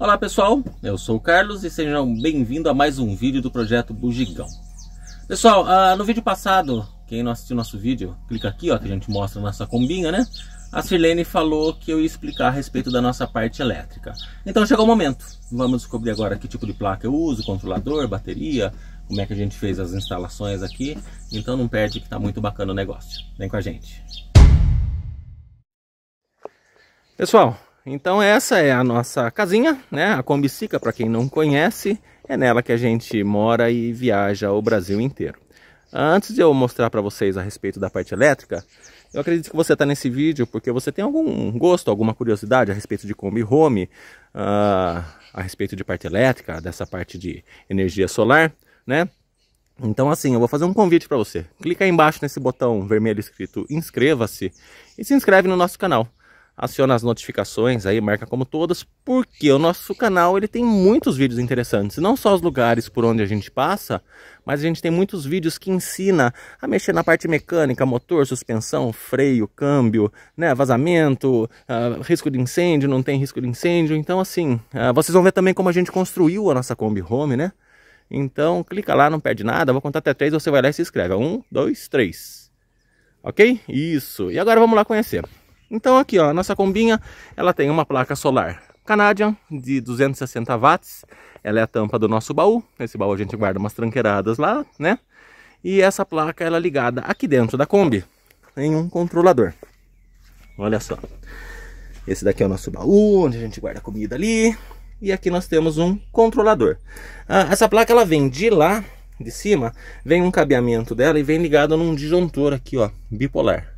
Olá pessoal, eu sou o Carlos e sejam bem-vindos a mais um vídeo do projeto Bugigão. Pessoal, ah, no vídeo passado, quem não assistiu nosso vídeo, clica aqui ó, que a gente mostra a nossa combinha, né? A Sirlene falou que eu ia explicar a respeito da nossa parte elétrica. Então chegou o momento, vamos descobrir agora que tipo de placa eu uso, controlador, bateria, como é que a gente fez as instalações aqui. Então não perde que tá muito bacana o negócio. Vem com a gente. Pessoal, então essa é a nossa casinha, né? A Combicica, para quem não conhece, é nela que a gente mora e viaja o Brasil inteiro. Antes de eu mostrar para vocês a respeito da parte elétrica, eu acredito que você está nesse vídeo porque você tem algum gosto, alguma curiosidade a respeito de Kombi Home, uh, a respeito de parte elétrica, dessa parte de energia solar, né? Então assim, eu vou fazer um convite para você. Clica aí embaixo nesse botão vermelho escrito inscreva-se e se inscreve no nosso canal aciona as notificações aí, marca como todas, porque o nosso canal ele tem muitos vídeos interessantes, não só os lugares por onde a gente passa, mas a gente tem muitos vídeos que ensina a mexer na parte mecânica, motor, suspensão, freio, câmbio, né, vazamento, uh, risco de incêndio, não tem risco de incêndio, então assim, uh, vocês vão ver também como a gente construiu a nossa Kombi Home, né, então clica lá, não perde nada, vou contar até três, você vai lá e se inscreve, é um, dois, três. Ok? Isso. E agora vamos lá conhecer. Então aqui ó, a nossa combinha, ela tem uma placa solar Canadian de 260 watts. Ela é a tampa do nosso baú. Nesse baú a gente guarda umas tranqueiradas lá, né? E essa placa ela é ligada aqui dentro da Kombi em um controlador. Olha só. Esse daqui é o nosso baú, onde a gente guarda comida ali. E aqui nós temos um controlador. Ah, essa placa ela vem de lá, de cima, vem um cabeamento dela e vem ligado num disjuntor aqui, ó, bipolar.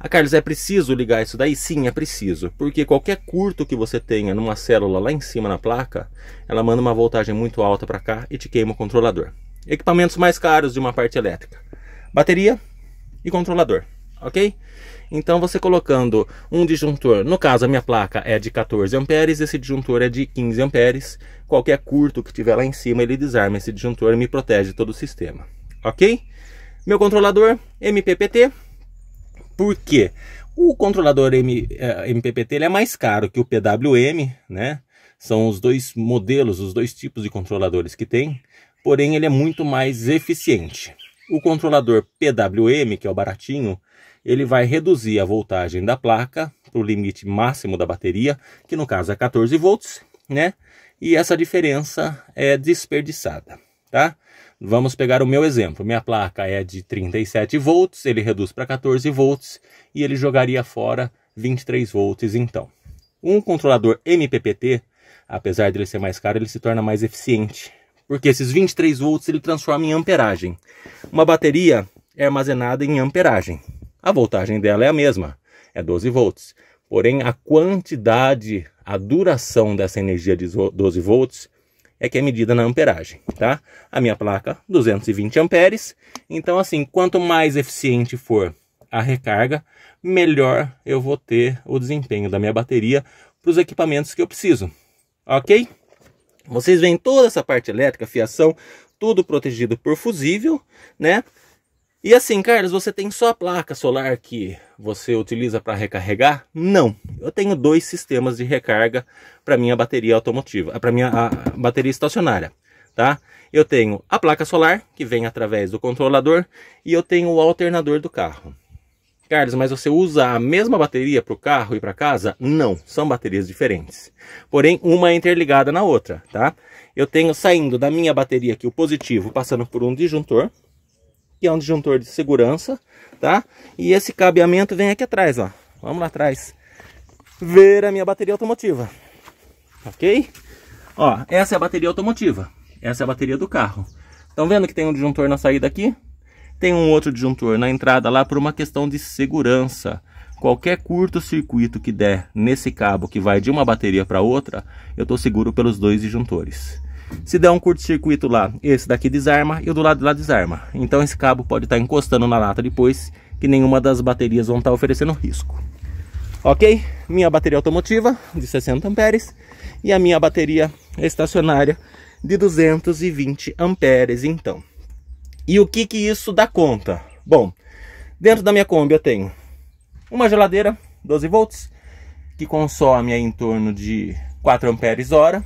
Ah, Carlos, é preciso ligar isso daí? Sim, é preciso, porque qualquer curto que você tenha numa célula lá em cima na placa, ela manda uma voltagem muito alta para cá e te queima o controlador. Equipamentos mais caros de uma parte elétrica: bateria e controlador, ok? Então você colocando um disjuntor, no caso a minha placa é de 14 amperes, esse disjuntor é de 15 amperes. Qualquer curto que tiver lá em cima, ele desarma esse disjuntor e me protege todo o sistema, ok? Meu controlador MPPT por quê? O controlador M, é, MPPT ele é mais caro que o PWM, né? São os dois modelos, os dois tipos de controladores que tem, porém ele é muito mais eficiente. O controlador PWM, que é o baratinho, ele vai reduzir a voltagem da placa para o limite máximo da bateria, que no caso é 14 volts, né? E essa diferença é desperdiçada, tá? Vamos pegar o meu exemplo. Minha placa é de 37 volts, ele reduz para 14 volts e ele jogaria fora 23 volts então. Um controlador MPPT, apesar dele ser mais caro, ele se torna mais eficiente, porque esses 23 volts ele transforma em amperagem. Uma bateria é armazenada em amperagem. A voltagem dela é a mesma, é 12 volts. Porém, a quantidade, a duração dessa energia de 12 volts é que é medida na amperagem, tá? A minha placa 220 amperes, então assim, quanto mais eficiente for a recarga, melhor eu vou ter o desempenho da minha bateria para os equipamentos que eu preciso, ok? Vocês veem toda essa parte elétrica, fiação, tudo protegido por fusível, né? E assim, Carlos, você tem só a placa solar que você utiliza para recarregar? Não. Eu tenho dois sistemas de recarga para minha bateria automotiva, para minha a, bateria estacionária, tá? Eu tenho a placa solar que vem através do controlador e eu tenho o alternador do carro. Carlos, mas você usa a mesma bateria para o carro e para casa? Não, são baterias diferentes. Porém, uma é interligada na outra, tá? Eu tenho saindo da minha bateria aqui o positivo, passando por um disjuntor, que é um disjuntor de segurança, tá? E esse cabeamento vem aqui atrás, ó. Vamos lá atrás ver a minha bateria automotiva, ok? Ó, essa é a bateria automotiva, essa é a bateria do carro. Estão vendo que tem um disjuntor na saída aqui? Tem um outro disjuntor na entrada lá por uma questão de segurança. Qualquer curto-circuito que der nesse cabo que vai de uma bateria para outra, eu estou seguro pelos dois disjuntores. Se der um curto-circuito lá, esse daqui desarma e o do lado de lá desarma. Então esse cabo pode estar tá encostando na lata depois, que nenhuma das baterias vão estar tá oferecendo risco. Ok? Minha bateria automotiva de 60 amperes e a minha bateria estacionária de 220 amperes, então. E o que que isso dá conta? Bom, dentro da minha Kombi eu tenho uma geladeira 12 volts que consome em torno de 4 amperes hora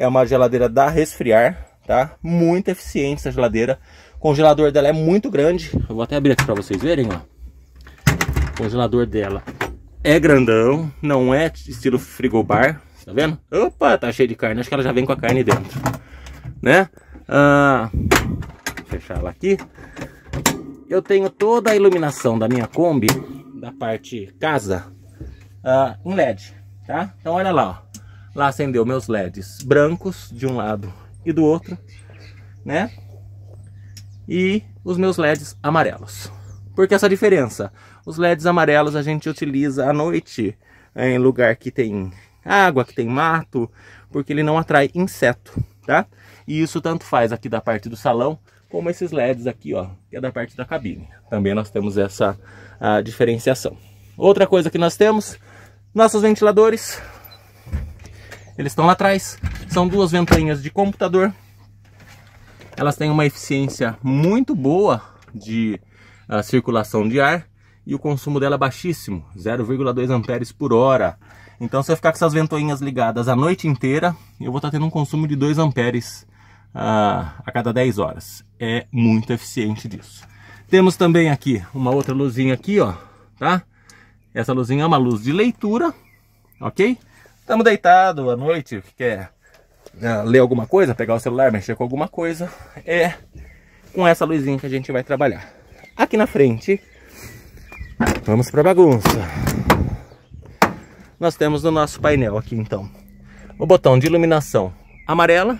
é uma geladeira da Resfriar, tá? Muito eficiente essa geladeira. O congelador dela é muito grande. Eu vou até abrir aqui para vocês verem, ó. O congelador dela é grandão, não é estilo frigobar, tá vendo? Opa, tá cheio de carne, acho que ela já vem com a carne dentro, né? Ah, fechar ela aqui. Eu tenho toda a iluminação da minha Kombi, da parte casa, ah, em LED, tá? Então olha lá, ó. Lá acendeu meus LEDs brancos de um lado e do outro, né? E os meus LEDs amarelos. Porque essa diferença? Os LEDs amarelos a gente utiliza à noite é, em lugar que tem água, que tem mato, porque ele não atrai inseto, tá? E isso tanto faz aqui da parte do salão, como esses LEDs aqui, ó, que é da parte da cabine. Também nós temos essa diferenciação. Outra coisa que nós temos, nossos ventiladores, eles estão lá atrás. São duas ventoinhas de computador. Elas têm uma eficiência muito boa de uh, circulação de ar e o consumo dela é baixíssimo, 0,2 amperes por hora. Então se eu ficar com essas ventoinhas ligadas a noite inteira, eu vou estar tá tendo um consumo de 2 amperes uh, a cada 10 horas. É muito eficiente disso. Temos também aqui uma outra luzinha aqui, ó, tá? Essa luzinha é uma luz de leitura, ok? Estamos deitados à noite, que quer né, ler alguma coisa, pegar o celular, mexer com alguma coisa. É com essa luzinha que a gente vai trabalhar. Aqui na frente, vamos para bagunça. Nós temos no nosso painel aqui então, o botão de iluminação amarela,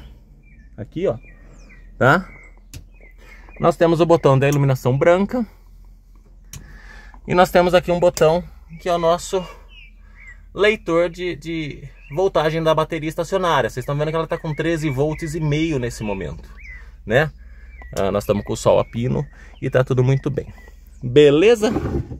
aqui ó, tá? Nós temos o botão da iluminação branca. E nós temos aqui um botão que é o nosso leitor de, de voltagem da bateria estacionária. Vocês estão vendo que ela está com 13 volts e meio nesse momento, né? Ah, nós estamos com o sol a pino e está tudo muito bem. Beleza?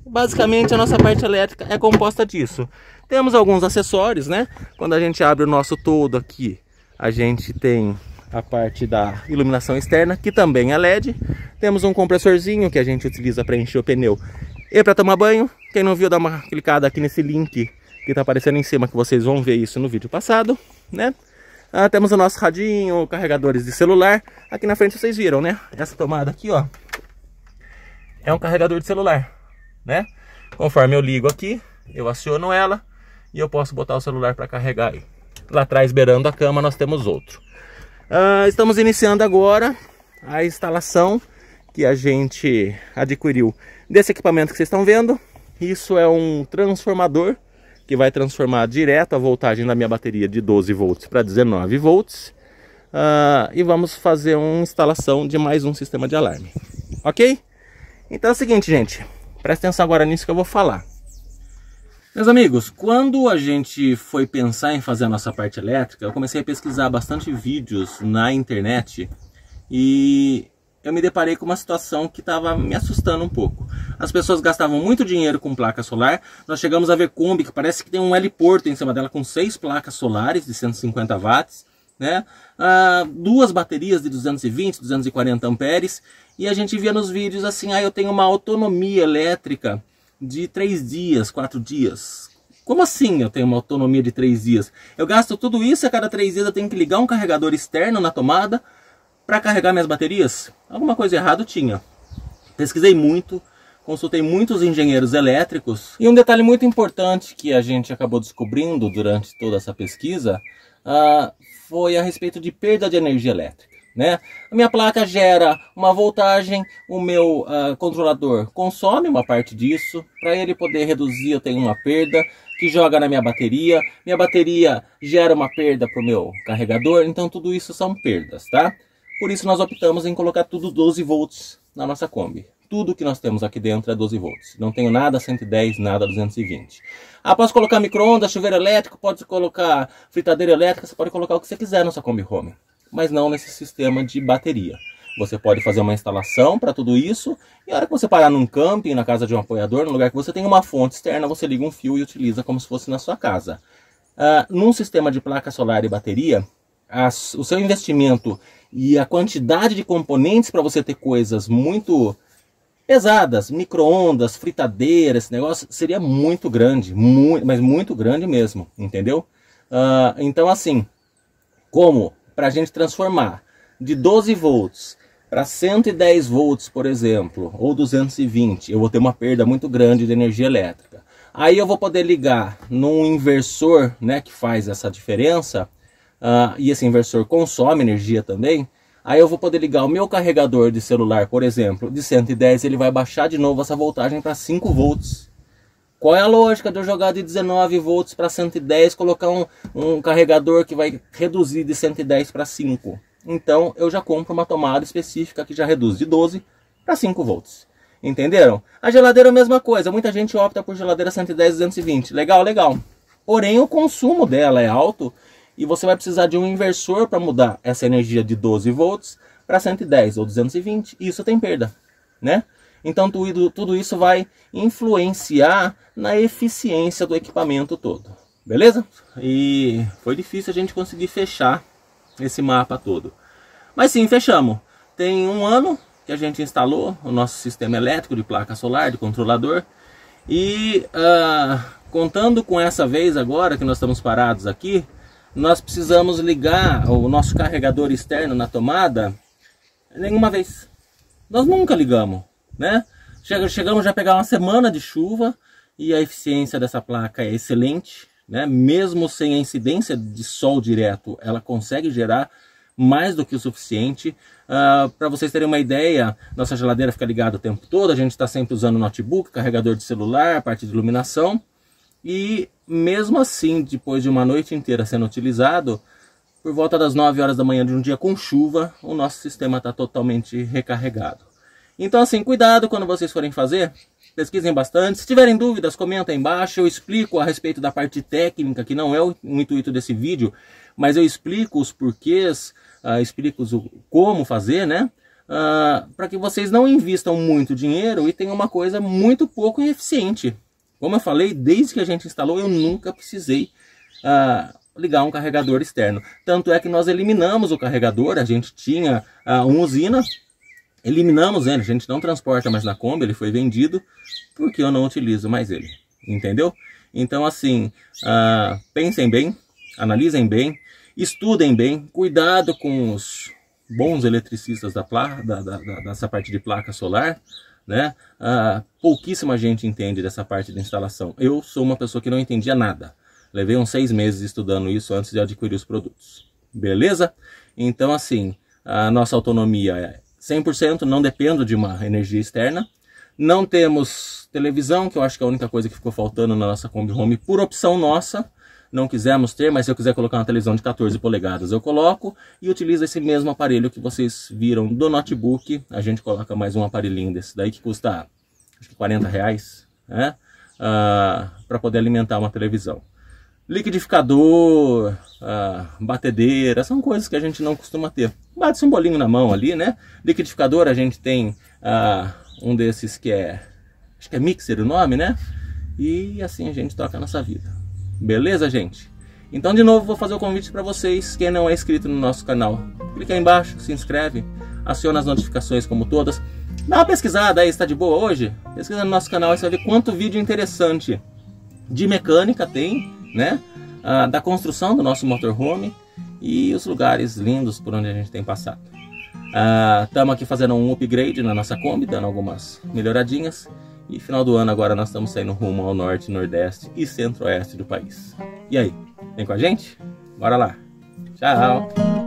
Basicamente a nossa parte elétrica é composta disso. Temos alguns acessórios, né? Quando a gente abre o nosso todo aqui, a gente tem a parte da iluminação externa, que também é LED. Temos um compressorzinho que a gente utiliza para encher o pneu e para tomar banho. Quem não viu, dá uma clicada aqui nesse link que tá aparecendo em cima, que vocês vão ver isso no vídeo passado, né? Ah, temos o nosso radinho, carregadores de celular. Aqui na frente vocês viram, né? Essa tomada aqui, ó. É um carregador de celular, né? Conforme eu ligo aqui, eu aciono ela e eu posso botar o celular para carregar aí. Lá atrás, beirando a cama, nós temos outro. Ah, estamos iniciando agora a instalação que a gente adquiriu desse equipamento que vocês estão vendo. Isso é um transformador que vai transformar direto a voltagem da minha bateria de 12 volts para 19 volts. Uh, e vamos fazer uma instalação de mais um sistema de alarme, ok? Então é o seguinte, gente, presta atenção agora nisso que eu vou falar. Meus amigos, quando a gente foi pensar em fazer a nossa parte elétrica, eu comecei a pesquisar bastante vídeos na internet e eu me deparei com uma situação que estava me assustando um pouco as pessoas gastavam muito dinheiro com placa solar. Nós chegamos a ver Kombi, que parece que tem um heliporto em cima dela, com seis placas solares de 150 watts. Né? Ah, duas baterias de 220, 240 amperes. E a gente via nos vídeos assim, ah, eu tenho uma autonomia elétrica de três dias, quatro dias. Como assim eu tenho uma autonomia de três dias? Eu gasto tudo isso e a cada três dias eu tenho que ligar um carregador externo na tomada para carregar minhas baterias? Alguma coisa errada tinha. Pesquisei muito, consultei muitos engenheiros elétricos. E um detalhe muito importante que a gente acabou descobrindo durante toda essa pesquisa uh, foi a respeito de perda de energia elétrica. Né? A minha placa gera uma voltagem, o meu uh, controlador consome uma parte disso. Para ele poder reduzir, eu tenho uma perda que joga na minha bateria. Minha bateria gera uma perda para o meu carregador. Então, tudo isso são perdas, tá? Por isso, nós optamos em colocar tudo 12 volts na nossa Kombi tudo que nós temos aqui dentro é 12 volts. Não tenho nada 110, nada 220. Após ah, colocar micro-ondas, chuveiro elétrico, pode colocar fritadeira elétrica, você pode colocar o que você quiser na sua Kombi Home. Mas não nesse sistema de bateria. Você pode fazer uma instalação para tudo isso. E a hora que você parar num camping, na casa de um apoiador, no lugar que você tem uma fonte externa, você liga um fio e utiliza como se fosse na sua casa. Ah, num sistema de placa solar e bateria, as, o seu investimento e a quantidade de componentes para você ter coisas muito pesadas, micro-ondas, fritadeira, esse negócio seria muito grande, muito, mas muito grande mesmo, entendeu? Uh, então assim, como para a gente transformar de 12 volts para 110 volts, por exemplo, ou 220, eu vou ter uma perda muito grande de energia elétrica. Aí eu vou poder ligar num inversor, né, que faz essa diferença, uh, e esse inversor consome energia também, Aí eu vou poder ligar o meu carregador de celular, por exemplo, de 110, ele vai baixar de novo essa voltagem para 5 volts. Qual é a lógica de eu jogar de 19 volts para 110, colocar um, um carregador que vai reduzir de 110 para 5? Então eu já compro uma tomada específica que já reduz de 12 para 5 volts. Entenderam? A geladeira é a mesma coisa. Muita gente opta por geladeira 110 220. Legal, legal. Porém, o consumo dela é alto e você vai precisar de um inversor para mudar essa energia de 12 volts para 110 ou 220, e isso tem perda, né? Então tudo, tudo isso vai influenciar na eficiência do equipamento todo, beleza? E foi difícil a gente conseguir fechar esse mapa todo. Mas sim, fechamos. Tem um ano que a gente instalou o nosso sistema elétrico de placa solar, de controlador. E uh, contando com essa vez agora que nós estamos parados aqui, nós precisamos ligar o nosso carregador externo na tomada nenhuma vez. Nós nunca ligamos, né? Chegamos já a pegar uma semana de chuva e a eficiência dessa placa é excelente, né? Mesmo sem a incidência de sol direto, ela consegue gerar mais do que o suficiente. Uh, ah, Para vocês terem uma ideia, nossa geladeira fica ligada o tempo todo, a gente está sempre usando notebook, carregador de celular, parte de iluminação. E mesmo assim, depois de uma noite inteira sendo utilizado, por volta das 9 horas da manhã de um dia com chuva, o nosso sistema está totalmente recarregado. Então assim, cuidado quando vocês forem fazer, pesquisem bastante. Se tiverem dúvidas, comenta aí embaixo, eu explico a respeito da parte técnica, que não é o intuito desse vídeo, mas eu explico os porquês, uh, explico os, como fazer, né? Uh, ah, para que vocês não invistam muito dinheiro e tenham uma coisa muito pouco eficiente. Como eu falei, desde que a gente instalou, eu nunca precisei ah, ligar um carregador externo. Tanto é que nós eliminamos o carregador, a gente tinha ah, uma usina, eliminamos ele, a gente não transporta mais na Kombi, ele foi vendido, porque eu não utilizo mais ele, entendeu? Então assim, ah, pensem bem, analisem bem, estudem bem, cuidado com os bons eletricistas da, da, da, da dessa parte de placa solar, né? Ah, pouquíssima gente entende dessa parte da instalação. Eu sou uma pessoa que não entendia nada. Levei uns seis meses estudando isso antes de adquirir os produtos. Beleza? Então, assim, a nossa autonomia é 100%, não dependo de uma energia externa. Não temos televisão, que eu acho que é a única coisa que ficou faltando na nossa Kombi Home por opção nossa não quisermos ter, mas se eu quiser colocar uma televisão de 14 polegadas, eu coloco e utilizo esse mesmo aparelho que vocês viram do notebook. A gente coloca mais um aparelhinho desse daí que custa acho que 40 reais, né? Ah, para poder alimentar uma televisão. Liquidificador, ah, batedeira, são coisas que a gente não costuma ter. Bate-se um bolinho na mão ali, né? Liquidificador a gente tem ah, um desses que é, acho que é mixer o nome, né? E assim a gente toca a nossa vida. Beleza, gente? Então, de novo, vou fazer o convite para vocês, quem não é inscrito no nosso canal, clica aí embaixo, se inscreve, aciona as notificações como todas. Dá uma pesquisada aí, está de boa hoje? Pesquisa no nosso canal, você vai ver quanto vídeo interessante de mecânica tem, né? Ah, da construção do nosso motorhome e os lugares lindos por onde a gente tem passado. Estamos ah, aqui fazendo um upgrade na nossa Kombi, dando algumas melhoradinhas. E final do ano agora nós estamos saindo rumo ao norte, nordeste e centro-oeste do país. E aí, vem com a gente? Bora lá! Tchau!